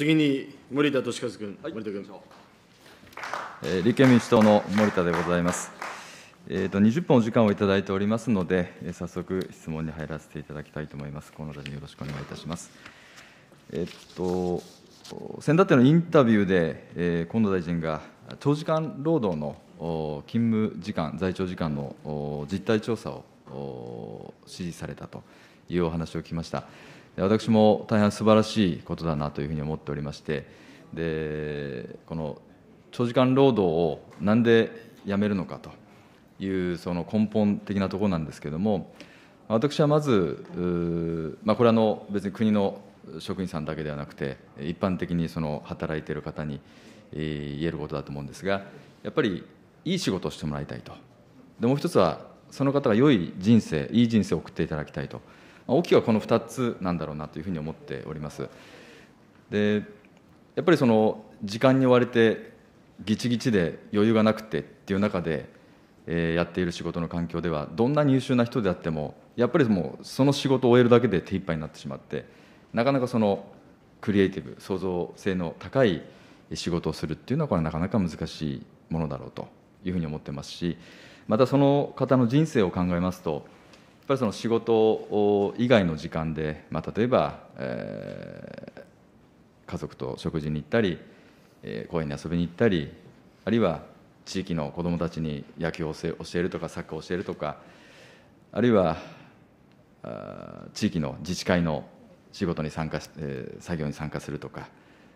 次に森田俊君、はい、森田君、えー、立憲民主党の森田でございます。えーと、20分お時間をいただいておりますので、えー、早速質問に入らせていただきたいと思います。河野大臣よろしくお願いいたします。えっと先ってのインタビューで、えー、河野大臣が長時間労働の勤務時間、在庁時間の実態調査を指示されたというお話を聞きました。私も大変素晴らしいことだなというふうに思っておりましてでこの長時間労働をなんでやめるのかというその根本的なところなんですけれども私はまず、まあ、これはの別に国の職員さんだけではなくて一般的にその働いている方に言えることだと思うんですがやっぱりいい仕事をしてもらいたいとでもう一つはその方が良い人生いい人生を送っていただきたいと大きくはこの2つなんだろうなというふうに思っております。でやっぱりその時間に追われてギチギチで余裕がなくてっていう中で、えー、やっている仕事の環境ではどんなに優秀な人であってもやっぱりもうその仕事を終えるだけで手一杯になってしまってなかなかそのクリエイティブ創造性の高い仕事をするっていうのはこれはなかなか難しいものだろうというふうに思ってますしまたその方の人生を考えますとぱりその仕事以外の時間で、まあ、例えば、えー、家族と食事に行ったり、えー、公園に遊びに行ったりあるいは地域の子どもたちに野球を教えるとかサッカーを教えるとかあるいは地域の自治会の仕事に参加し、えー、作業に参加するとか、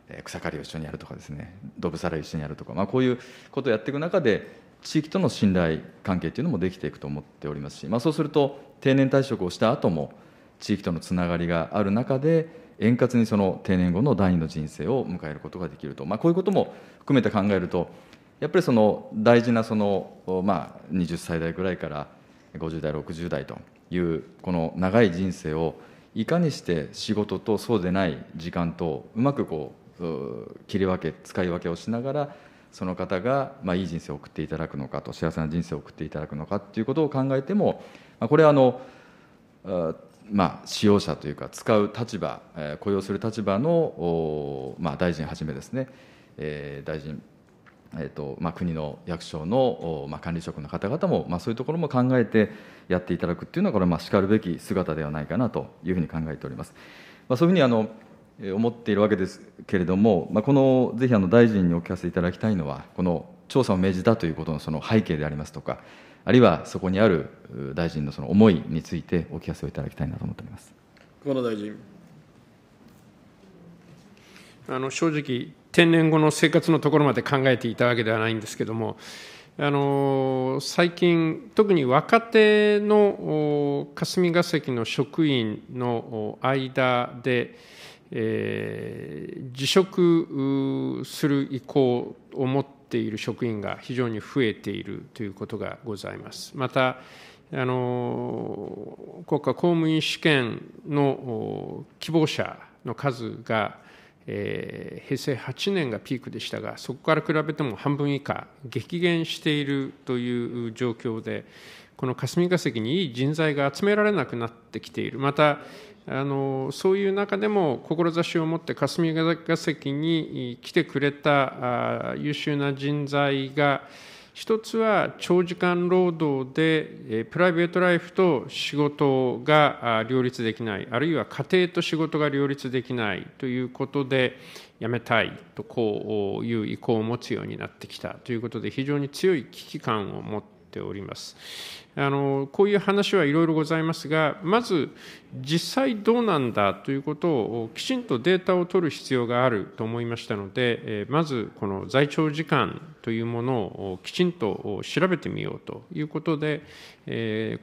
えー、草刈りを一緒にやるとかですね動物洗いを一緒にやるとか、まあ、こういうことをやっていく中で地域との信頼関係というのもできていくと思っておりますし、まあ、そうすると定年退職をした後も地域とのつながりがある中で円滑にその定年後の第二の人生を迎えることができると、まあ、こういうことも含めて考えるとやっぱりその大事なその、まあ、20歳代ぐらいから50代60代というこの長い人生をいかにして仕事とそうでない時間とうまくこう切り分け使い分けをしながらその方が、まあ、いい人生を送っていただくのかと幸せな人生を送っていただくのかということを考えても、まあ、これはあのあまあ、使用者というか使う立場雇用する立場の、まあ、大臣はじめですね、え大臣、えとまあ、国の役所の、まあ、管理職の方々も、まあ、そういうところも考えてやっていただくっていうのはこれはまあしかるべき姿ではないかなというふうに考えております。まあ、そういうふうにあの思っているわけですけれども、まあ、このぜひあの大臣にお聞かせいただきたいのは、この調査を命じたということのその背景でありますとか、あるいはそこにある大臣のその思いについてお聞かせをいただきたいなと思っております熊野大臣。あの正直、定年後の生活のところまで考えていたわけではないんですけれども、あの最近、特に若手の霞が関の職員の間で、辞職する意向を持っている職員が非常に増えているということがございます。またあの国家公務員試験の希望者の数が、平成8年がピークでしたが、そこから比べても半分以下、激減しているという状況で、この霞が関にいい人材が集められなくなってきている、また、あのそういう中でも志を持って霞が関に来てくれた優秀な人材が一つは長時間労働でプライベートライフと仕事が両立できないあるいは家庭と仕事が両立できないということでやめたいとこういう意向を持つようになってきたということで非常に強い危機感を持ってております。あのこういう話はいろいろございますが、まず実際どうなんだということをきちんとデータを取る必要があると思いましたので、まずこの在庁時間というものをきちんと調べてみようということで、こ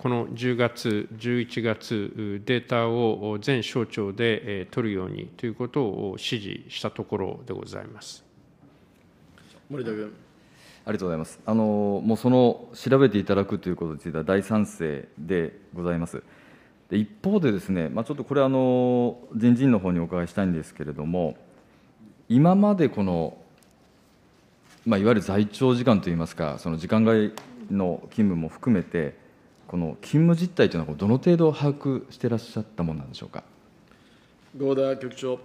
の10月、11月、データを全省庁で取るようにということを指示したところでございます。森田君。ありがとうございます。あのもうその調べていただくということについては大賛成でございます。で一方でですね、まあ、ちょっとこれあの人事院の方にお伺いしたいんですけれども、今までこのまあ、いわゆる在庁時間といいますか、その時間外の勤務も含めて、この勤務実態というのは、どの程度把握していらっしゃったものなんでしょうか。郷田局長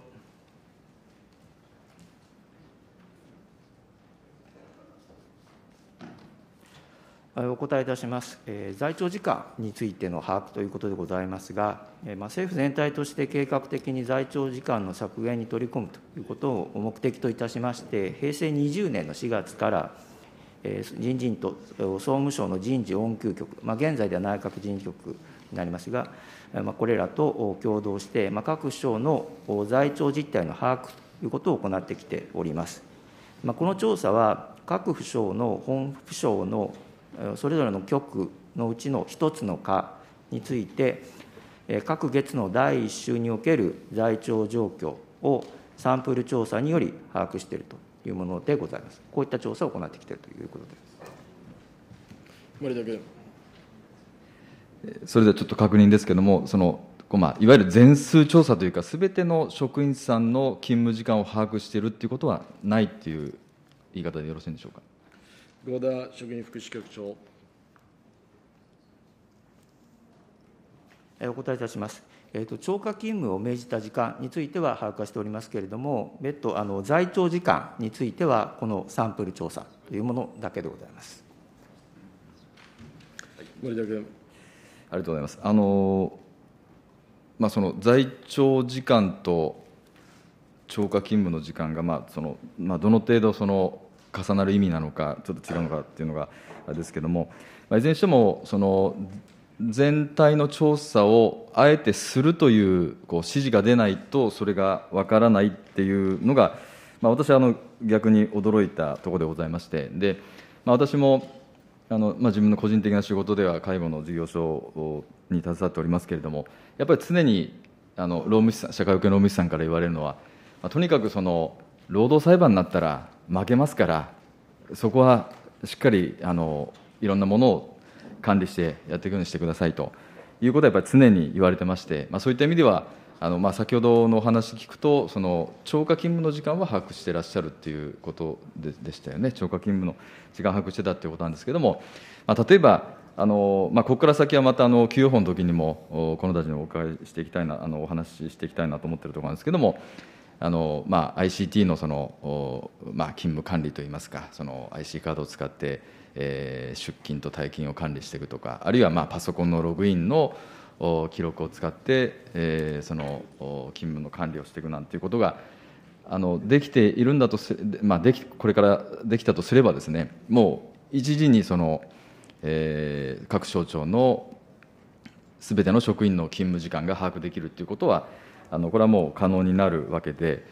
お答えいたします。在庁時間についての把握ということでございますが、政府全体として計画的に在庁時間の削減に取り組むということを目的といたしまして、平成20年の4月から、人事院と総務省の人事応急局、まあ、現在では内閣人事局になりますが、まあ、これらと共同して、まあ、各省の在庁実態の把握ということを行ってきております。まあ、この調査は各府省の本府省のそれぞれの局のうちの1つの課について、各月の第1週における在庁状況をサンプル調査により把握しているというものでございます。こういった調査を行ってきているということです。森田君。それではちょっと確認ですけれども、そのまあ、いわゆる全数調査というか、すべての職員さんの勤務時間を把握しているということはないという言い方でよろしいんでしょうか。合田職員福祉局長。お答えいたします。えーと、と超過勤務を命じた時間については把握しておりますけれども、別途あの在庁時間については、このサンプル調査というものだけでございます。森田君。ありがとうございます。あのまあ、その在庁時間と超過勤務の時間が、まあそのまあ、どの程度その重なる意味なのか、ちょっと違うのかっていうのがあれですけども、いずれにしても、その全体の調査をあえてするというこう指示が出ないと、それがわからないっていうのが、まあ、私はあの逆に驚いたところでございまして、でまあ、私もあの、まあ、自分の個人的な仕事では介護の事業所に携わっておりますけれども、やっぱり常にあの労務士さん社会保険労務士さんから言われるのは、まあ、とにかくその労働裁判になったら負けますからそこはしっかりあのいろんなものを管理してやっていくようにしてくださいということはやっぱり常に言われてまして、まあ、そういった意味ではあのまあ先ほどのお話聞くとその超過勤務の時間は把握してらっしゃるということででしたよね超過勤務の時間把握してたということなんですけども、まあ、例えばあのまあ、ここから先はまたあの給与法の時にもこの大臣にお伺いしていきたいなあのお話ししていきたいなと思ってるところなんですけどもあのまあ、ICT のその、まあ、勤務管理といいますかその IC カードを使って、えー、出勤と退勤を管理していくとかあるいはまあパソコンのログインの記録を使って、えー、その勤務の管理をしていくなんていうことがあのできているんだとまあ、できこれからできたとすればですねもう一時にその、えー、各省庁のすべての職員の勤務時間が把握できるということはあのこれはもう可能になるわけで、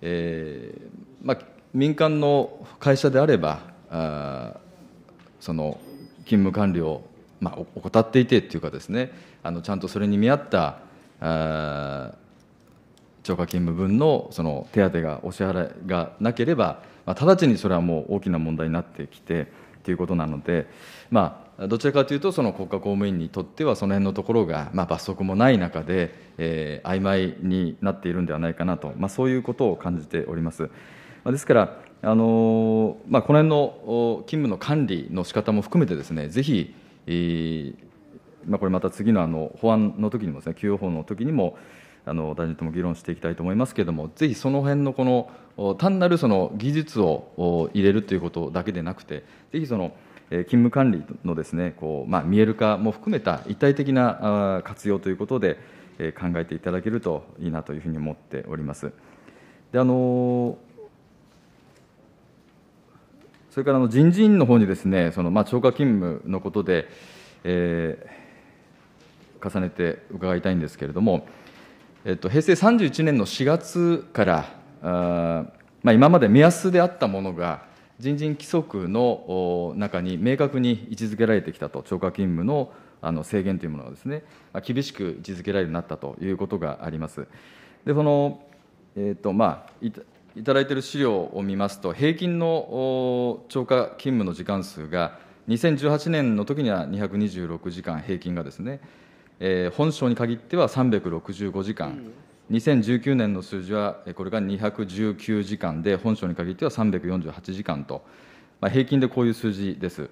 えーまあ、民間の会社であればあその勤務管理を、まあ、怠っていてというかですねあのちゃんとそれに見合ったあ超過勤務分のその手当がお支払いがなければ、まあ、直ちにそれはもう大きな問題になってきてということなので、まどちらかというとその国家公務員にとってはその辺のところが、まあ、罰則もない中で、えー、曖昧になっているんではないかなと、まあ、そういうことを感じております。ですからあのまあ、この辺の勤務の管理の仕方も含めてですねぜひ、えー、まあ、これまた次のあの法案の時にもですね給与法の時にもあの大臣とも議論していきたいと思いますけれども、ぜひその辺のこの単なるその技術を入れるということだけでなくて、ぜひその勤務管理のですねこう、まあ、見える化も含めた一体的な活用ということで、考えていただけるといいなというふうに思っております。であのそれからの人事院の方にですねその、まあ、超過勤務のことで、えー、重ねて伺いたいんですけれども、えっと、平成31年の4月からあ、まあ、今まで目安であったものが人事規則の中に明確に位置づけられてきたと、超過勤務のあの制限というものがですね、厳しく位置づけられるようになったということがあります。でそのえーとまあ、いただいている資料を見ますと、平均の超過勤務の時間数が、2018年の時には226時間平均がですね、えー、本省に限っては365時間、2019年の数字は、これが219時間で、本省に限っては348時間と、まあ、平均でこういう数字です。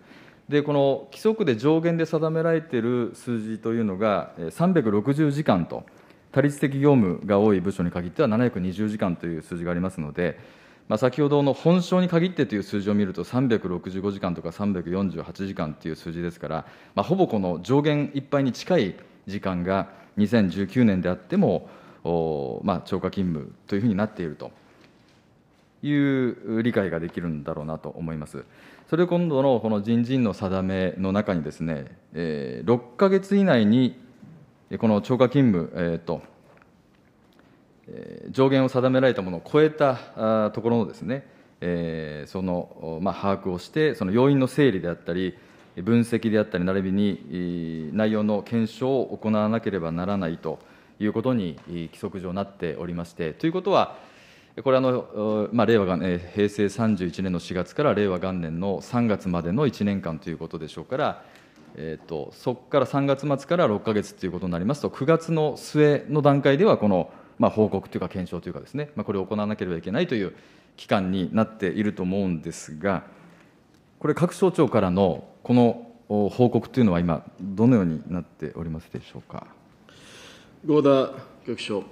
で、この規則で上限で定められている数字というのが、360時間と、他律的業務が多い部署に限っては720時間という数字がありますので、まあ、先ほどの本省に限ってという数字を見ると、365時間とか348時間という数字ですから、まあ、ほぼこの上限いっぱいに近い時間が2019年であっても、まあ、超過勤務というふうになっているという理解ができるんだろうなと思います。それ今度のこの人事院の定めの中にですね、えー、6か月以内にこの超過勤務、えーとえー、上限を定められたものを超えたところのですね、えー、その、まあ、把握をして、その要因の整理であったり、分析であったり、並びに内容の検証を行わなければならないと。いうことに規則上なっておりまして、ということは、これあの、まあ、令和元年、平成31年の4月から令和元年の3月までの1年間ということでしょうから、えーと、とそこから3月末から6か月ということになりますと、9月の末の段階では、この、まあ、報告というか、検証というかですね、まあ、これを行わなければいけないという期間になっていると思うんですが、これ、各省庁からのこの報告というのは、今、どのようになっておりますでしょうか。合田局長。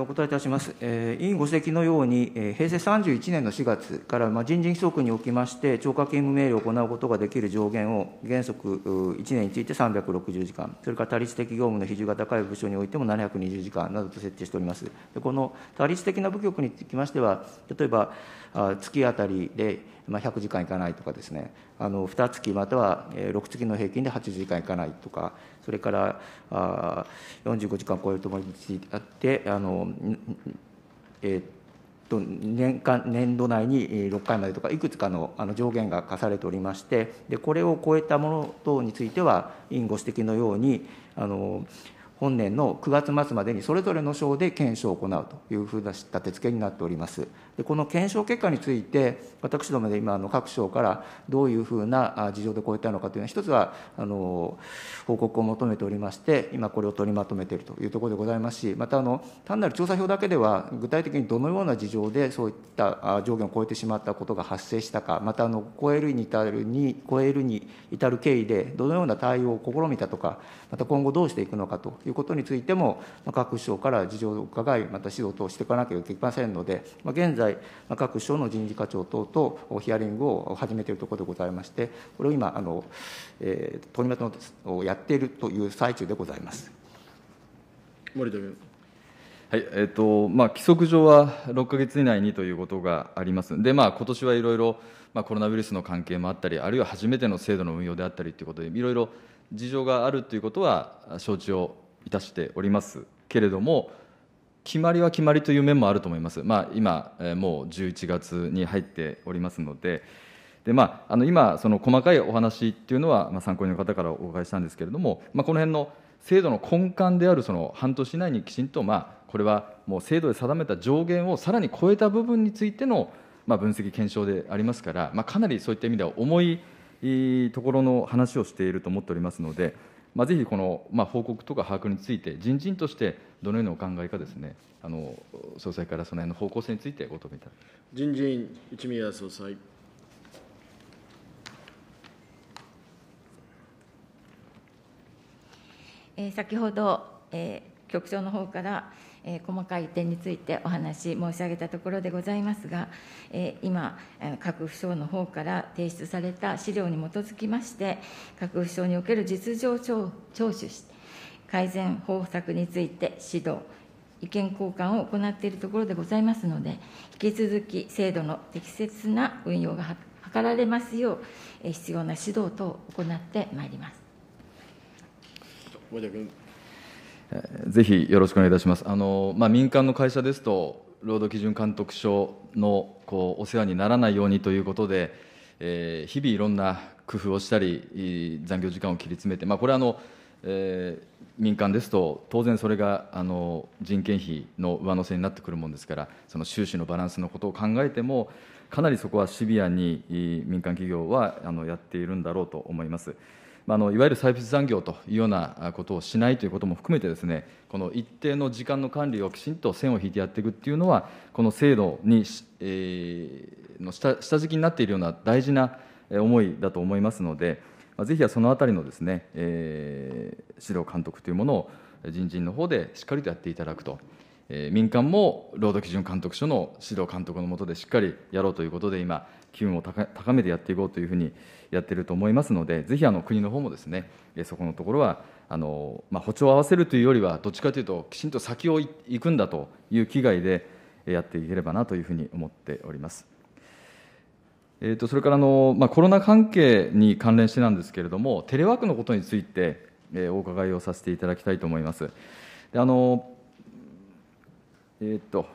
お答えいたします。委員ご指摘のように、平成31年の4月から人事規則におきまして、超過勤務命令を行うことができる上限を、原則1年について360時間、それから他律的業務の比重が高い部署においても720時間などと設定しております。でこの他律的な部局につきましては、例えば月当たりでまあ、100時間いかないとかですね、あの2月または6月の平均で80時間いかないとか、それからあ45時間超えるともについてあって、あのえー、っと年間年度内に6回までとか、いくつかのあの上限が課されておりまして、でこれを超えたもの等については、委員ご指摘のように、あの本年の9月末までにそれぞれの省で検証を行うというふうな立て付けになっております。でこの検証結果について、私どもで今、各省からどういうふうな事情で超えたのかというのは、一つはあの報告を求めておりまして、今、これを取りまとめているというところでございますし、またあの、単なる調査票だけでは、具体的にどのような事情でそういった上限を超えてしまったことが発生したか、またあの超えるに至るに、超えるに至る経緯で、どのような対応を試みたとか、また今後どうしていくのかということについても、各省から事情を伺い、また指導等していかなければいけませんので、ま現在、際、各省の人事課長等とヒアリングを始めているところでございまして、これを今、えー、取りまとめをやっているという最中でございます。森田君。はいえーとまあ、規則上は6か月以内にということがありますで、まあ今年はいろいろ、まあ、コロナウイルスの関係もあったり、あるいは初めての制度の運用であったりということで、いろいろ事情があるということは承知をいたしておりますけれども、決まりは決まりという面もあると思います、まあ、今、えもう11月に入っておりますので、でまあ、あの今、その細かいお話っていうのは、まあ、参考人の方からお伺いしたんですけれども、まあ、この辺の制度の根幹であるその半年以内にきちんと、まあ、これはもう制度で定めた上限をさらに超えた部分についての、まあ、分析、検証でありますから、まあ、かなりそういった意味では重いところの話をしていると思っておりますので。まあ、ぜひこの、まあ、報告とか把握について、人事院としてどのようにお考えかですね、あの総裁からその辺の方向性についてご答弁いただき人事院、一宮総裁。えー、先ほど、えー、局長の方から、えー、細かい点についてお話申し上げたところでございますが、えー、今、各府省の方から提出された資料に基づきまして、各府省における実情聴取し改善方策について指導、意見交換を行っているところでございますので、引き続き制度の適切な運用が図られますよう、必要な指導等を行ってまいります。ぜひよろしくお願いいたします。あのまあ、民間の会社ですと労働基準監督署のこうお世話にならないようにということで、えー、日々いろんな工夫をしたり、残業時間を切り詰めて、まあ、これはあの、えー、民間ですと、当然それがあの人件費の上乗せになってくるもんですから、その収支のバランスのことを考えても、かなりそこはシビアに民間企業はあのやっているんだろうと思います。あのいわゆるサービス残業というようなことをしないということも含めてですねこの一定の時間の管理をきちんと線を引いてやっていくっていうのはこの制度に、えー、の下下敷きになっているような大事な思いだと思いますので、まあ、ぜひはそのあたりのですね、えー、指導監督というものを人事院の方でしっかりとやっていただくと。えー、民間も労働基準監督署の指導監督の下でしっかりやろうということで、今、機運を高めてやっていこうというふうにやっていると思いますので、ぜひあの国の方もですね、そこのところは、あのまあ、歩調を合わせるというよりは、どっちかというと、きちんと先を行くんだという気概でやっていければなというふうに思っております。えー、とそれからあの、まあ、コロナ関係に関連してなんですけれども、テレワークのことについて、えー、お伺いをさせていただきたいと思います。であのえー、っと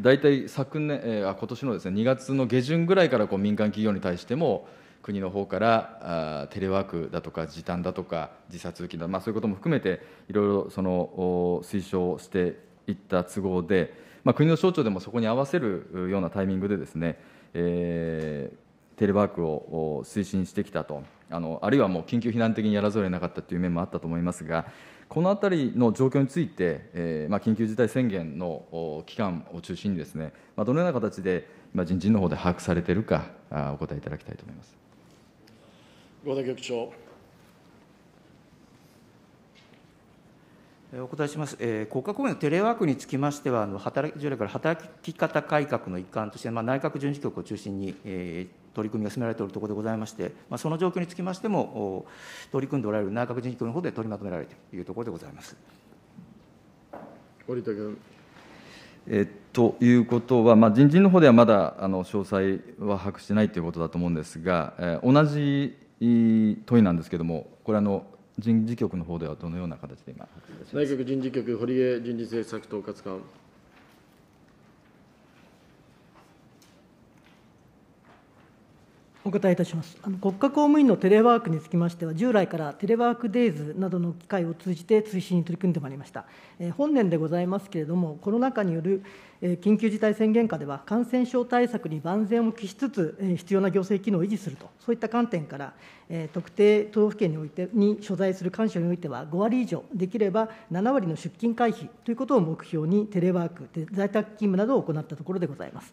大体昨年、えー、今年のですね2月の下旬ぐらいからこう民間企業に対しても国の方からあテレワークだとか時短だとか時差通勤だ、まあ、そういうことも含めていろいろその推奨していった都合で、まあ、国の省庁でもそこに合わせるようなタイミングでですね、えー、テレワークを推進してきたとあのあるいはもう緊急避難的にやらざるを得なかったという面もあったと思いますがこのあたりの状況について、えーまあ、緊急事態宣言の期間を中心にですね、まあ、どのような形で今、人事の方で把握されているか、あお答えいただきたいと思います合田局長。お答えします、えー、国家公務員のテレワークにつきましては、あの働き従来から働き方改革の一環として、まあ、内閣人事局を中心に、えー、取り組みが進められているところでございまして、まあ、その状況につきましても、取り組んでおられる内閣人事局の方で取りまとめられているというところでございます。堀田君。えということは、まあ、人事の方ではまだあの詳細は把握してないということだと思うんですが、えー、同じ問いなんですけれども、これあの、人事局の方ではどのような形で今、内閣人事局、堀江人事政策統括官。お答えいたしますあの国家公務員のテレワークにつきましては、従来からテレワークデイズなどの機会を通じて推進に取り組んでまいりました。えー、本年でございますけれども、コロナ禍による、えー、緊急事態宣言下では、感染症対策に万全を期しつつ、えー、必要な行政機能を維持すると、そういった観点から、えー、特定都道府県においてに所在する官所においては、5割以上、できれば7割の出勤回避ということを目標に、テレワーク、在宅勤務などを行ったところでございます。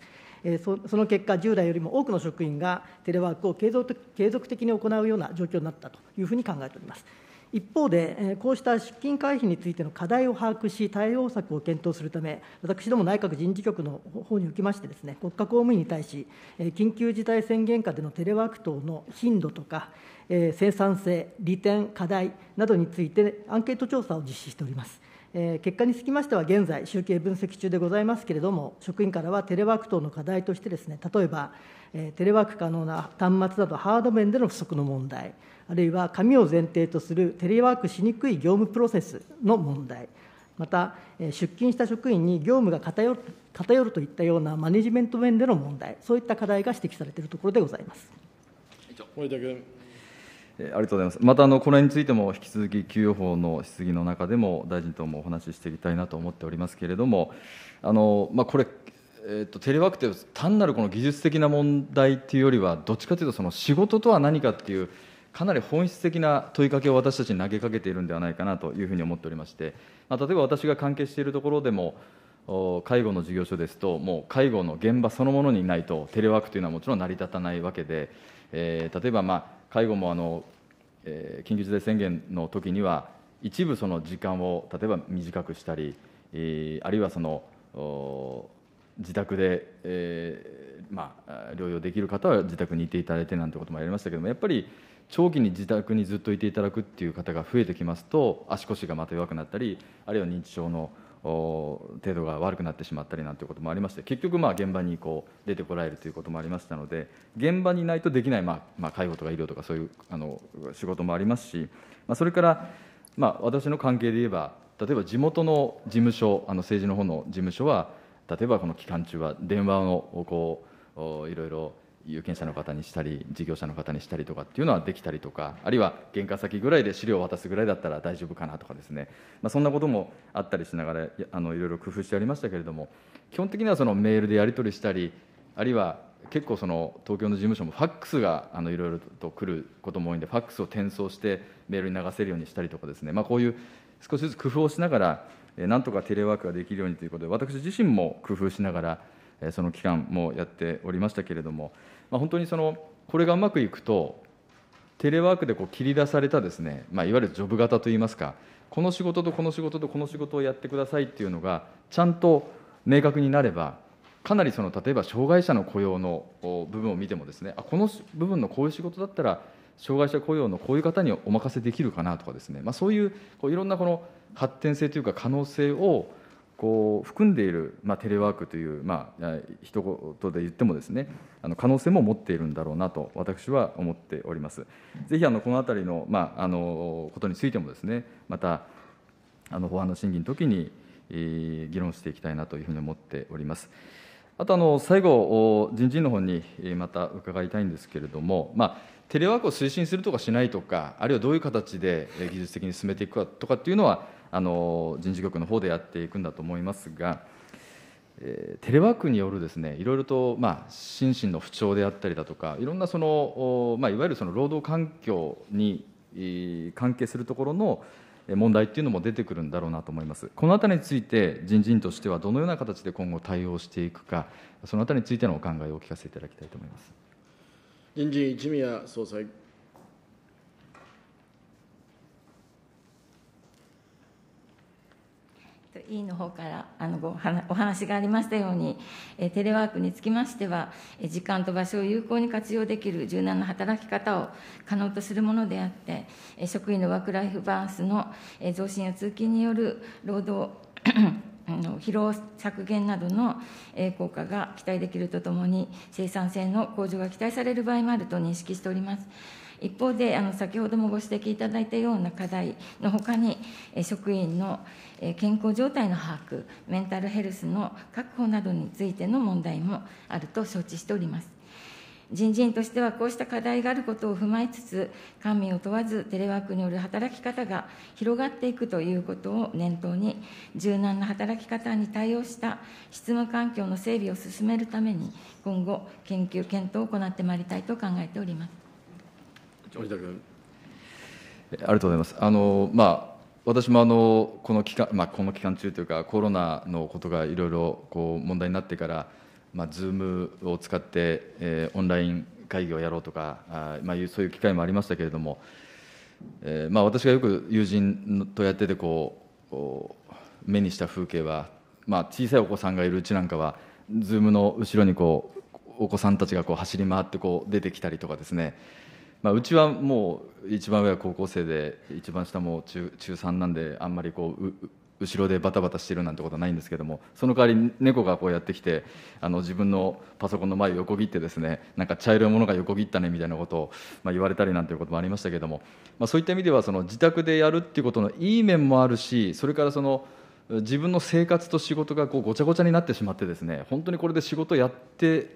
その結果、従来よりも多くの職員がテレワークを継続継続的に行うような状況になったというふうに考えております。一方で、こうした出勤回避についての課題を把握し、対応策を検討するため、私ども内閣人事局の方におきましてです、ね、国家公務員に対し、緊急事態宣言下でのテレワーク等の頻度とか、生産性、利点、課題などについて、アンケート調査を実施しております。結果につきましては、現在、集計分析中でございますけれども、職員からはテレワーク等の課題としてですね、例えば、テレワーク可能な端末などハード面での不足の問題、あるいは紙を前提とするテレワークしにくい業務プロセスの問題、また、出勤した職員に業務が偏る偏るといったようなマネジメント面での問題、そういった課題が指摘されているところでございます。君ありがとうございます。またあのこれについても引き続き給与法の質疑の中でも大臣ともお話ししていきたいなと思っておりますけれども、あのまあ、これ、えーと、テレワークって単なるこの技術的な問題というよりは、どっちかというとその仕事とは何かっていう、かなり本質的な問いかけを私たちに投げかけているんではないかなというふうに思っておりまして、まあ、例えば私が関係しているところでも、介護の事業所ですと、もう介護の現場そのものにないと、テレワークというのはもちろん成り立たないわけで、えー、例えば、まあ、介護もあの、えー、緊急事態宣言の時には、一部その時間を例えば短くしたり、えー、あるいはその自宅で、えーまあ、療養できる方は自宅にいていただいてなんてこともやりましたけども、やっぱり長期に自宅にずっといていただくっていう方が増えてきますと、足腰がまた弱くなったり、あるいは認知症の。程度が悪くなってしまったりなんていうこともありまして、結局、現場にこう出てこられるということもありましたので、現場にいないとできない、まあ、介護とか医療とかそういうあの仕事もありますし、まそれから、まあ、私の関係で言えば、例えば地元の事務所、あの政治の方の事務所は、例えばこの期間中は電話をこういろいろ有権者の方にしたり、事業者の方にしたりとかっていうのはできたりとか、あるいは玄関先ぐらいで資料を渡すぐらいだったら大丈夫かなとかですね、まあ、そんなこともあったりしながらあの、いろいろ工夫してありましたけれども、基本的にはそのメールでやり取りしたり、あるいは結構その東京の事務所もファックスがあのいろいろと来ることも多いんでファックスを転送してメールに流せるようにしたりとかですね、まあ、こういう少しずつ工夫をしながらなんとかテレワークができるようにということで私自身も工夫しながらその期間もやっておりましたけれどもまあ、本当にそのこれがうまくいくとテレワークでこう切り出されたですね、まあ、いわゆるジョブ型といいますかこの仕事とこの仕事とこの仕事をやってくださいっていうのがちゃんと明確になればかなりその例えば障害者の雇用の部分を見てもですねあこの部分のこういう仕事だったら障害者雇用のこういう方にお任せできるかなとかですね、まあ、そういうこういろんなこの発展性というか可能性をこう含んでいる、まあ、テレワークという、まあ一言で言ってもですねあの可能性も持っているんだろうなと私は思っております。ぜひあのこの辺りの,、まあ、あのことについてもですねまたあの法案の審議の時に、えー、議論していきたいなというふうに思っております。あとあの最後、人事院の方にまた伺いたいんですけれども、まあテレワークを推進するとかしないとか、あるいはどういう形で技術的に進めていくかとかっていうのは、あの人事局の方でやっていくんだと思いますが、えー、テレワークによるですねいろいろと、まあ、心身の不調であったりだとか、いろんなその、まあ、いわゆるその労働環境に関係するところの問題っていうのも出てくるんだろうなと思います。このあたりについて人事院としてはどのような形で今後対応していくか、そのあたりについてのお考えをお聞かせいただきたいと思います。人事一宮総裁。委員の方からあのごお話がありましたように、えテレワークにつきましては、え時間と場所を有効に活用できる柔軟な働き方を可能とするものであって、え職員のワークライフバランスの、え増進や通勤による労働あの疲労削減などの効果が期待できるとともに、生産性の向上が期待される場合もあると認識しております。一方で、あの先ほどもご指摘いただいたような課題のほかに、職員の健康状態の把握、メンタルヘルスの確保などについての問題もあると承知しております。人事院としてはこうした課題があることを踏まえつつ、官民を問わずテレワークによる働き方が広がっていくということを念頭に、柔軟な働き方に対応した執務環境の整備を進めるために、今後、研究検討を行ってまいりたいと考えております。森田君ありがとうございます。あのまあ私もあのこの期間、まあ、この期間中というか、コロナのことがいろいろこう問題になってから、まあ、Zoom を使って、えー、オンライン会議をやろうとか、あまあ、そういう機会もありましたけれども、えーまあ、私がよく友人とやっててこう、目にした風景は、まあ、小さいお子さんがいるうちなんかは、Zoom の後ろにこうお子さんたちがこう走り回ってこう出てきたりとかですね、まあ、うちはもう一番上は高校生で一番下も中中3なんであんまりこう後ろでバタバタしてるなんてことはないんですけどもその代わり猫がこうやってきてあの自分のパソコンの前を横切ってですねなんか茶色いものが横切ったねみたいなことを、まあ、言われたりなんていうこともありましたけども、まあ、そういった意味ではその自宅でやるっていうことのいい面もあるしそれからその自分の生活と仕事がこうごちゃごちゃになってしまってですね本当にこれで仕事やって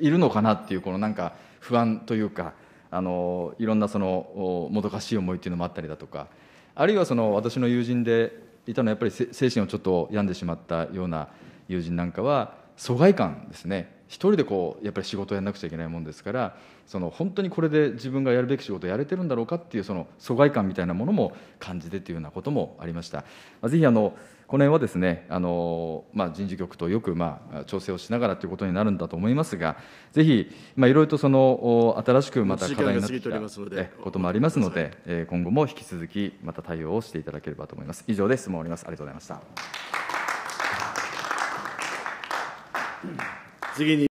いるのかなっていうこのなんか不安というかあのいろんなそのもどかしい思いっていうのもあったりだとかあるいはその私の友人でいたのはやっぱり精神をちょっと病んでしまったような友人なんかは疎外感ですね一人でこうやっぱり仕事をやらなくちゃいけないもんですからその本当にこれで自分がやるべき仕事をやれてるんだろうかっていうその疎外感みたいなものも感じてっていうようなこともありました。ぜひあのこの辺はですね、あのまあ、人事局とよく、まあ、調整をしながらということになるんだと思いますが、ぜひ、まあ、いろいろとその新しくまた課題になってきたこともありますので、え今後も引き続き、また対応をしていただければと思います。以上で質問を終わります。ありがとうございました。次に